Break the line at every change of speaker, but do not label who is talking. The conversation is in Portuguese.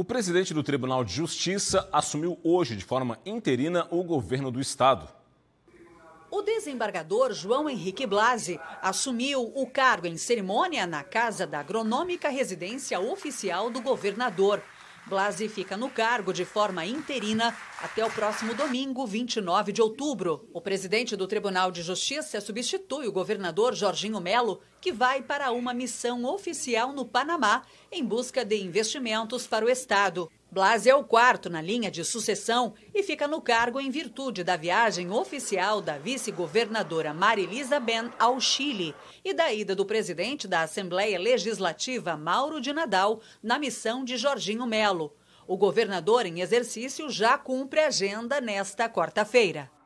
O presidente do Tribunal de Justiça assumiu hoje, de forma interina, o governo do Estado.
O desembargador João Henrique Blasi assumiu o cargo em cerimônia na Casa da Agronômica Residência Oficial do Governador. Blasi fica no cargo de forma interina até o próximo domingo, 29 de outubro. O presidente do Tribunal de Justiça substitui o governador Jorginho Melo, que vai para uma missão oficial no Panamá em busca de investimentos para o Estado. Blas é o quarto na linha de sucessão e fica no cargo em virtude da viagem oficial da vice-governadora Marilisa Ben ao Chile e da ida do presidente da Assembleia Legislativa, Mauro de Nadal, na missão de Jorginho
Melo. O governador em exercício já cumpre a agenda nesta quarta-feira.